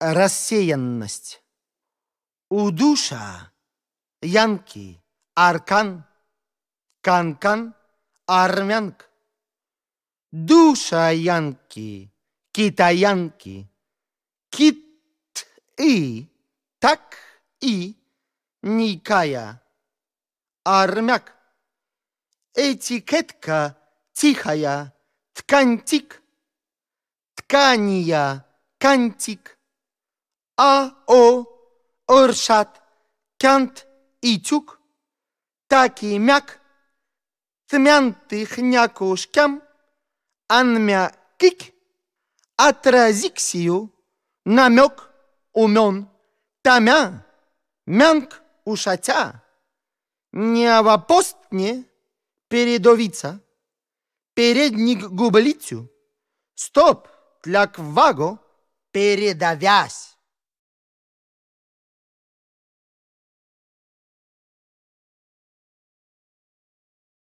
рассеянность. У душа янки, аркан, канкан, армянк. Душа янки, китаянки, кит и, так и, никая, армяк. Этикетка тихая, ткантик, ткания, кантик. А о Оршат, Кянт и Тюк, Таки мяк, Тмянты хнякушкям, Анмя кик, Атразиксию, Намек умен, Тамя, Мянк ушатя, Неавапостне передовица, Передник гублицю, Стоп для кваго, передавясь.